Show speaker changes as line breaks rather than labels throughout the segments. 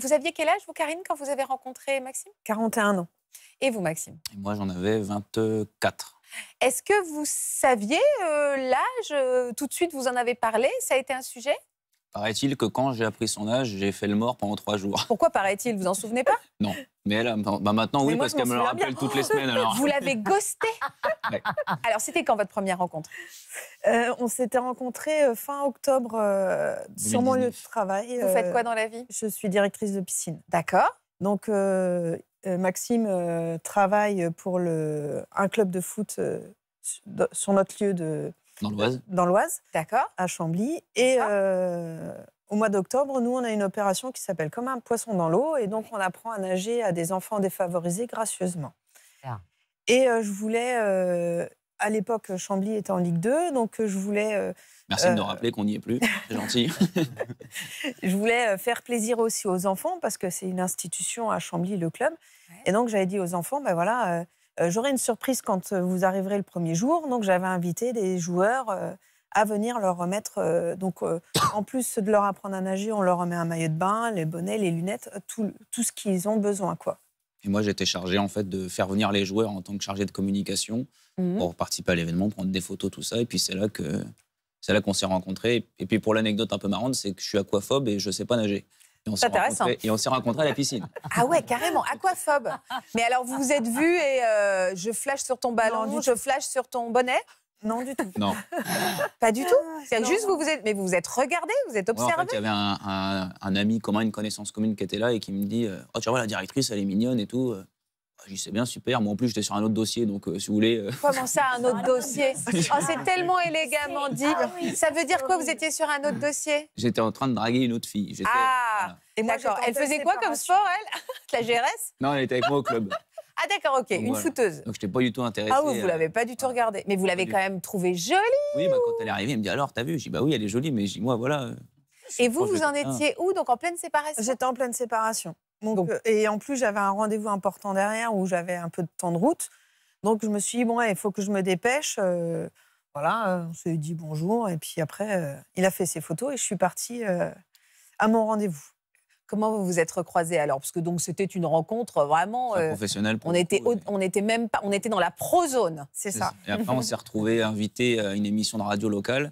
Vous aviez quel âge, vous, Karine, quand vous avez rencontré Maxime 41 ans. Et vous, Maxime
Moi, j'en avais 24.
Est-ce que vous saviez euh, l'âge euh, Tout de suite, vous en avez parlé Ça a été un sujet
Paraît-il que quand j'ai appris son âge, j'ai fait le mort pendant trois jours.
Pourquoi paraît-il Vous en souvenez pas Non.
Mais elle, bah, bah, maintenant, oui, parce qu'elle me le rappelle toutes les semaines. Vous l'avez
ghosté Alors, c'était quand votre première rencontre euh, On s'était rencontrés euh, fin octobre euh, sur mon lieu de travail. Vous faites quoi dans la vie Je suis directrice de piscine. D'accord. Donc, Maxime travaille pour le, un club de foot sur notre lieu de, dans l'Oise. Dans l'Oise. D'accord. À Chambly. Et euh, au mois d'octobre, nous, on a une opération qui s'appelle Comme un poisson dans l'eau. Et donc, on apprend à nager à des enfants défavorisés gracieusement. Ah. Et euh, je voulais. Euh, à l'époque, Chambly était en Ligue 2, donc je voulais. Merci de nous
rappeler qu'on n'y est plus, c'est gentil.
je voulais faire plaisir aussi aux enfants parce que c'est une institution à Chambly, le club. Et donc j'avais dit aux enfants, ben voilà, euh, j'aurai une surprise quand euh, vous arriverez le premier jour. Donc, j'avais invité des joueurs euh, à venir leur remettre. donc, en plus de leur apprendre à nager, on leur remet un maillot de bain, les bonnets, les lunettes, tout, ce qu'ils ont besoin, quoi.
Et moi, j'étais chargé en fait de faire venir les joueurs en tant que chargé de communication mhm. pour participer à l'événement, prendre des photos, tout ça. Et puis c'est là que c'est là qu'on s'est rencontrés. Et puis pour l'anecdote un peu marrante, c'est que je suis aquaphobe et je ne sais pas nager.
Et on s'est rencontrés,
rencontré à la piscine.
Ah ouais, carrément, aquaphobe. Mais alors, vous vous êtes vus et euh, je flash sur ton ballon, je flash sur ton bonnet non, du tout. Non. Pas du tout. Ah, C'est juste vous vous êtes, mais vous vous êtes regardé, vous êtes observés.
il y avait un, un, ami commun, une connaissance commune qui était là et qui me dit, euh, oh tu vois la directrice, elle est mignonne et tout. Euh. Je sais bien, super. Moi, en plus, j'étais sur un autre dossier, donc euh, si vous voulez. Euh,
Comment ça, un autre dossier oh, C'est tellement élégamment dit. Ça veut dire quoi Vous étiez sur un autre ah. dossier
J'étais en train de draguer une autre fille.
Ah D'accord. Elle faisait quoi comme sport, elle La GRS Non,
elle était avec moi au club.
Ah d'accord, ok, une fouteuse.
Donc je n'étais pas du tout intéressé. Ah oui, vous ne euh, l'avez
pas du tout regardée. Mais vous l'avez quand même trouvée jolie. Oui, bah,
quand elle est arrivée, elle me dit alors, t'as vu Je dis bah oui, elle est jolie, mais je dis moi voilà.
Et vous, vous en étiez où Donc en pleine séparation J'étais en pleine séparation. Euh, et en plus, j'avais un rendez-vous important derrière où j'avais un peu de temps de route. Donc, je me suis dit, bon, il faut que je me dépêche. Euh, voilà, euh, on s'est dit bonjour. Et puis après, il a fait ses photos et je suis partie à mon rendez-vous. Comment vous vous êtes recroisés alors Parce que donc c'était une rencontre vraiment professionnelle. on était on était même on était dans la pro-zone. c'est ça. Et après on s'est
retrouvés invité à une émission de radio locale.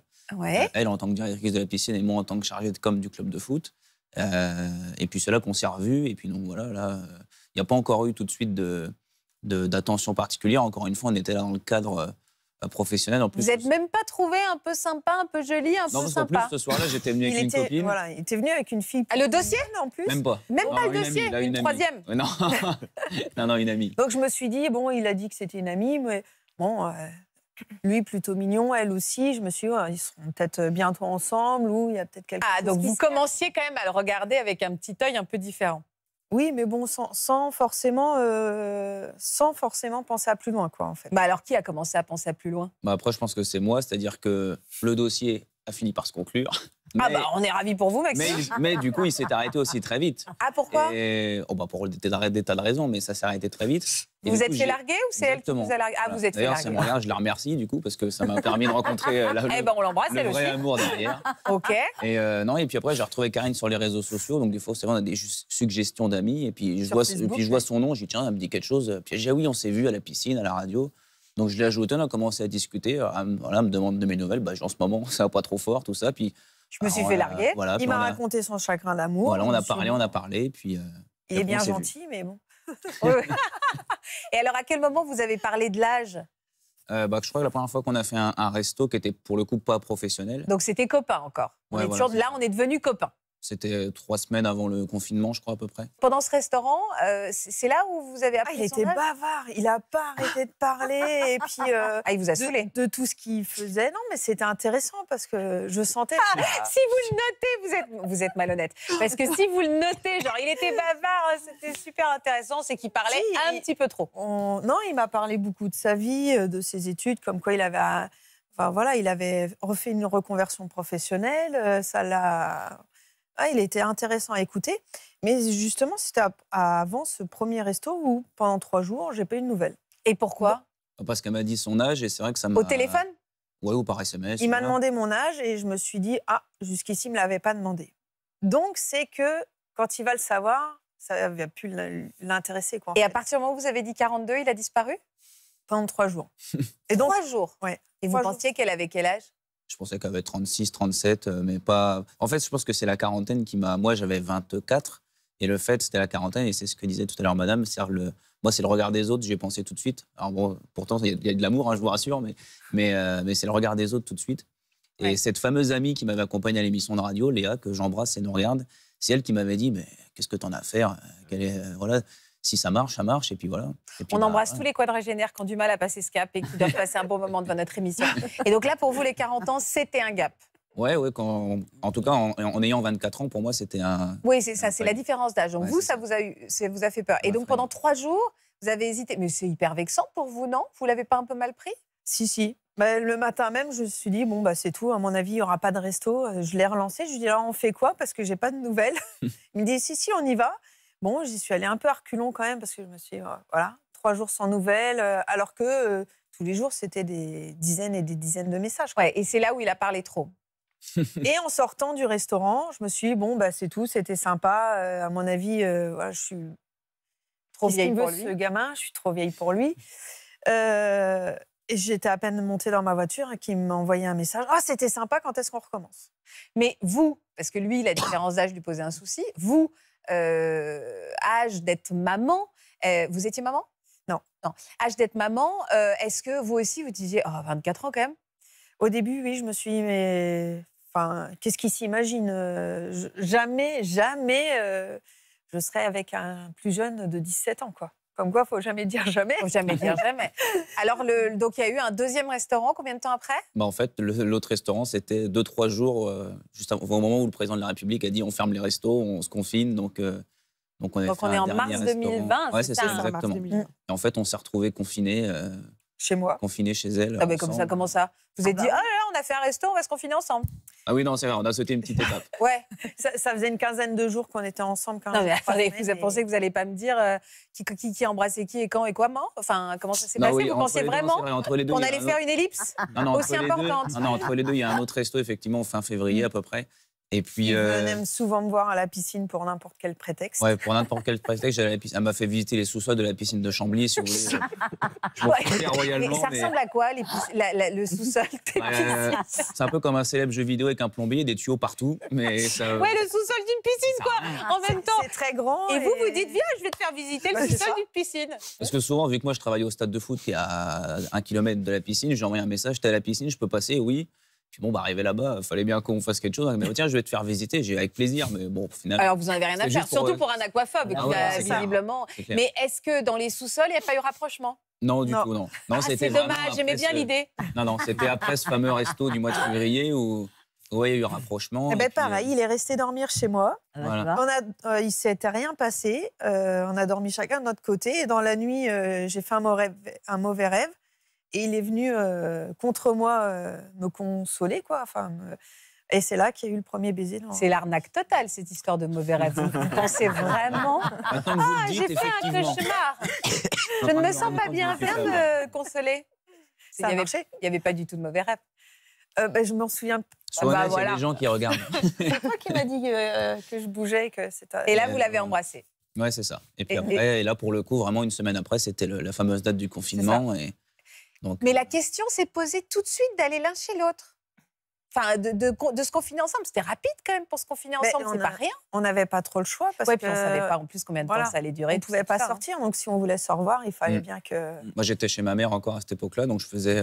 Elle en tant que directrice de la piscine et moi en tant que chargée de com du club de foot. Euh, et puis c'est là qu'on s'est revus. Et puis donc voilà, là, il euh, n'y a pas encore eu tout de suite de, d'attention particulière. Encore une fois, on était là dans le cadre euh, professionnel. vous
n'êtes même pas trouvé un peu sympa, un peu joli, un peu sympa. Non, plus, ce soir-là, j'étais venu avec une copine. il était venu avec une fille. Ah, le dossier, non, en plus Même pas. Même pas le dossier, une, troisième.
Non. non, une amie.
Donc, je me suis dit, bon, il a dit que c'était une amie, mais bon... Lui plutôt mignon, elle aussi. Je me suis dit, ils seront peut-être bientôt ensemble ou il y a peut-être quelque ah, donc vous commenciez quand même à le regarder avec un petit œil un peu différent. Oui, mais bon, sans, forcément, euh, sans forcément penser à plus loin, quoi, en fait. Bah, alors, qui a commencé à penser à plus loin
bah Après, je pense que c'est moi, c'est-à-dire que le dossier a fini par se conclure ah bah on est
ravis pour vous Maxime. Mais, du coup il s'est arrêté
aussi très vite. Ah pourquoi oh bah, pour des tas de raisons mais ça s'est arrêté très vite. vous êtes largué
ou c'est elle qui vous a largué Ah vous êtes fait D'ailleurs c'est
je la remercie du coup parce que ça m'a permis de rencontrer euh, la, eh le, eh ben, on l'embrasse, le vrai amour derrière. ok. Et euh, non et puis après j'ai retrouvé Karine sur les réseaux sociaux donc des fois c'est vrai on a des suggestions d'amis et puis je vois je vois son nom j'ai tiens elle me dit quelque chose puis j'ai ah oui on s'est vu à la piscine à la radio. Donc je l'ai ajouté, on a commencé à discuter, euh, voilà, elle me demande de mes nouvelles, bah, en ce moment, ça va pas trop fort, tout ça. Puis je me suis fait euh, larguer. il m'a raconté
son chagrin d'amour. Voilà, on a parlé, on a
parlé, puis. Euh, il est bien gentil,
mais bon. Et alors, à quel moment vous avez parlé de l'âge
euh, bah, je crois que la première fois qu'on a fait un, resto qui était pour le coup pas professionnel. Donc c'était copain encore. là, on est devenu copain. C'était euh, trois semaines avant le confinement, je crois, à peu près.
Pendant ce restaurant, euh, c'est là où vous avez appris ah, Il était bavard, il n'a pas arrêté de parler. et puis, euh, ah, il vous a saoulé. De, tout ce qu'il faisait. Non, mais c'était intéressant parce que je sentais. Ah, si vous le notez, vous êtes, vous êtes malhonnête. Parce que si vous le notez, genre, il était bavard, hein, c'était super intéressant, c'est qu'il parlait un petit peu trop. non, il m'a parlé beaucoup de sa vie, de ses études, comme quoi il avait. Enfin, voilà, il avait refait une reconversion professionnelle, ça l'a ah, il était intéressant à écouter. Mais justement, c'était avant ce premier resto où, pendant trois jours, j'ai pas eu de nouvelles. Et pourquoi
bah, Parce qu'elle m'a dit son âge et c'est vrai que ça m'a. Au téléphone Oui, ou par SMS. Il m'a demandé
mon âge et je me suis dit, ah, jusqu'ici, il ne me l'avait pas demandé. Donc, c'est que quand il va le savoir, ça
a va plus
l'intéresser. Quoi, et à partir du moment où vous avez dit 42, il a disparu Pendant trois
jours.
et donc, trois jours Ouais. Et vous pensiez qu'elle avait quel âge
je pensais qu'elle avait 36, 37, euh, mais pas. En fait, je pense que c'est la quarantaine qui m'a. Moi, j'avais 24. Et le fait, c'était la quarantaine, et c'est ce que disait tout à l'heure madame, cest le... moi, c'est le regard des autres, J'ai pensé tout de suite. Alors bon, pourtant, il y, a de l'amour, hein, je vous rassure, mais, mais, euh, mais c'est le regard des autres tout de suite. Et cette fameuse amie qui m'avait accompagné à l'émission de radio, Léa, que j'embrasse et nous regarde, c'est elle qui m'avait dit, mais qu'est-ce que t'en as à faire est... Euh, voilà si ça marche, ça marche, et puis voilà. on bah, embrasse tous les
quadragénaires qui ont du mal à passer ce cap et qui doivent passer un bon moment devant notre émission. Et donc là, pour vous, les 40 ans, c'était un gap.
Oui, ouais. en tout cas, en, ayant 24 ans, pour moi, c'était un.
Oui, c'est ça, c'est la différence d'âge. Donc vous, ça, vous a vous a fait peur. Et donc pendant trois jours, vous avez hésité. Mais c'est hyper vexant pour vous, non Vous l'avez pas un peu mal pris Si, si. Bah, le matin même, je me suis dit, bon, bah, c'est tout, à mon avis, il n'y aura pas de resto. Euh, je l'ai relancé, je lui ai dit, on fait quoi Parce que j'ai pas de nouvelles. il me dit, si, si, on y va. Bon, j'y suis allée un peu reculons quand même parce que je me suis oh, voilà, trois jours sans nouvelles, euh, alors que euh, tous les jours, c'était des dizaines et des dizaines de messages. Ouais, et c'est là où il a parlé trop. et en sortant du restaurant, je me suis dit, bon, bah, c'est tout, c'était sympa. Euh, à mon avis, je suis trop vieille pour lui. ce gamin, je suis trop vieille pour lui. Et j'étais à peine montée dans ma voiture et hein, qu'il m'a envoyé un message. Ah, c'était sympa, quand est-ce qu'on recommence Mais vous, parce que lui, la différence d'âge lui posait un souci, vous, euh, âge d'être maman. Euh, vous étiez maman Non, non. Âge d'être maman, euh, est-ce que vous aussi vous disiez 24 ans quand même Au début, oui, je me suis dit, mais enfin, qu'est-ce qui s'imagine Jamais, jamais je serais avec un plus jeune de 17 ans, quoi. Comme quoi, faut jamais dire jamais. Faut jamais dire jamais. Alors, le, donc, il y a eu un deuxième restaurant. Combien de temps après
bah, En fait, l'autre restaurant, c'était deux, trois jours, euh, juste au moment où le président de la République a dit on ferme les restos, on se confine. Donc, euh, donc on, est en mars 2020. Ouais, c'est ça, exactement. Et en fait, on s'est retrouvé confiné. Euh, chez moi. Confiné chez elle. Ah, mais comme ça, comment
ça Vous avez ah êtes dit, bah. ah là, on a fait un resto, on va se confiner ensemble.
Ah oui, non, c'est vrai, on a sauté une petite étape.
ouais, ça, faisait une quinzaine de jours qu'on était ensemble. Quand non, mais vous avez pensé que vous n'allez pas me dire euh, qui, qui, qui, embrassait qui et quand et comment Enfin, comment ça s'est passé Vous pensiez vraiment qu'on allait faire une ellipse aussi importante non, non, entre les deux, il y a un autre
resto, effectivement, fin février à peu près. Et puis, euh, aime
souvent me voir à la piscine pour n'importe quel prétexte. Ouais,
pour n'importe quel prétexte, Elle m'a fait visiter les sous-sols de la piscine de Chambly, si vous voulez.
Mais ça ressemble à quoi, le sous-sol euh, C'est
un peu comme un célèbre jeu vidéo avec un plombier, des tuyaux partout. Mais ça... Euh, le
sous-sol d'une piscine, quoi. Ah, en même temps. C'est très grand. Et, vous, vous dites, viens, je vais te faire visiter le sous-sol d'une piscine.
Parce que souvent, vu que moi, je travaille au stade de foot qui est à un kilomètre de la piscine, j'ai un message, t'es à la piscine, je peux passer, oui. Puis bon, bah, arrivé là-bas, il euh, fallait bien qu'on fasse quelque chose. Mais tiens, je vais te faire visiter, j'ai avec plaisir. Mais bon, finalement... Alors, vous n'en avez rien à faire, surtout euh, pour
un aquaphobe, ah qui visiblement. mais est-ce que dans les sous-sols, il n'y a pas eu rapprochement
non, du coup, non. non ah, dommage, j'aimais bien l'idée. Non, non, c'était après ce fameux resto du mois de février où, il y a eu rapprochement. Eh bien, pareil, euh, il est
resté dormir chez moi. Ah, voilà. On a, il ne s'était rien passé. on a dormi chacun de notre côté. Et dans la nuit, j'ai fait un un mauvais rêve. Et il est venu euh, contre moi euh, me consoler, quoi. Enfin, Et c'est là qu'il y a eu le premier baiser. C'est l'arnaque totale, cette histoire de mauvais rêve. Vous pensez vraiment Ah, j'ai fait un cauchemar Je ne me sens pas bien, viens me consoler. Il n'y avait, pas du tout de mauvais rêve. Euh, ben, je m'en souviens pas. bah, voilà. gens
qui regardent.
c'est toi qui m'as dit que, je bougeais. Que et là, vous l'avez embrassé.
Ouais, c'est ça. Et puis et là, pour le coup, vraiment, une semaine après, c'était la fameuse date du confinement. Et
mais euh, la question s'est posée tout de suite d'aller l'un chez l'autre. Enfin, de, de, se confiner ensemble. C'était rapide quand même pour se confiner ensemble, c'est pas rien. On n'avait pas trop le choix parce qu'on que... on savait pas en plus combien de temps ça allait durer. On ne pouvait pas hein. sortir, donc si on voulait se revoir, il fallait mm. bien que...
Moi j'étais chez ma mère encore à cette époque-là, donc je faisais...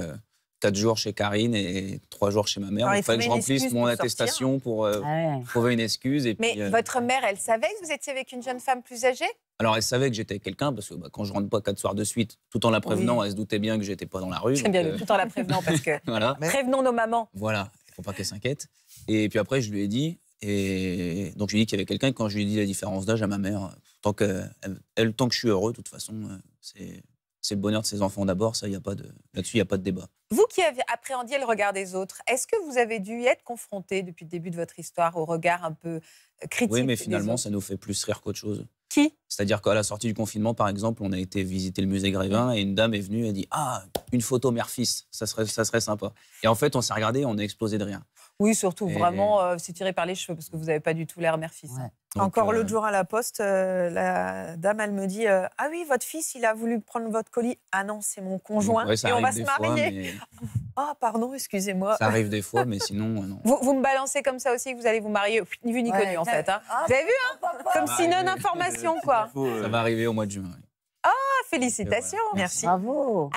4 euh, jours chez Karine et 3 jours chez ma mère. il fallait que je remplisse mon attestation pour euh, ah trouver une excuse. Mais votre
mère, elle savait que vous étiez avec une jeune femme plus âgée
alors, elle savait que j'étais quelqu'un, parce que bah, quand je rentre pas quatre soirs de suite, tout en la prévenant, elle se doutait bien que j'étais pas dans la rue. J'aime bien, euh, tout en
la prévenant, parce
que
prévenons nos mamans.
Voilà, il faut pas qu'elle s'inquiète. Et puis après, je lui ai dit, et donc je lui ai dit qu'il y avait quelqu'un, quand je lui ai dit la différence d'âge à ma mère, tant que, elle, tant que je suis heureux, de toute façon, euh, c'est c'est le bonheur de ses enfants d'abord, ça, y a pas de... là-dessus, il n'y a pas de débat.
Vous qui avez appréhendiez le regard des autres, est-ce que vous avez dû être confronté depuis le début de votre histoire au regard un peu
euh, critique Oui, mais finalement, ça nous fait plus rire qu'autre chose. Qui C'est-à-dire qu'à la sortie du confinement, par exemple, on a été visiter le musée Grévin et une dame est venue et a dit Ah, une photo mère-fils, ça serait, ça serait sympa. Et en fait, on s'est regardé et on a explosé de rien. Oui, surtout, vraiment,
euh, c'est tiré par les cheveux, parce que vous n'avez pas du tout l'air mère-fils. Hein. Encore euh, l'autre jour à la poste, euh, la dame, elle me dit Ah oui, votre fils, il a voulu prendre votre colis. Ah non, c'est mon conjoint. et on va se marier. Ah, pardon, excusez-moi. Ça arrive des
fois, mais sinon, non.
Vous, vous, me balancez comme ça aussi que vous allez vous marier, ni vu ni connu, en fait. Hein. Ah, vous avez vu, hein Comme si non-information, quoi.
ça va arriver au mois de juin.
Ah, oh, félicitations. Merci. Bravo.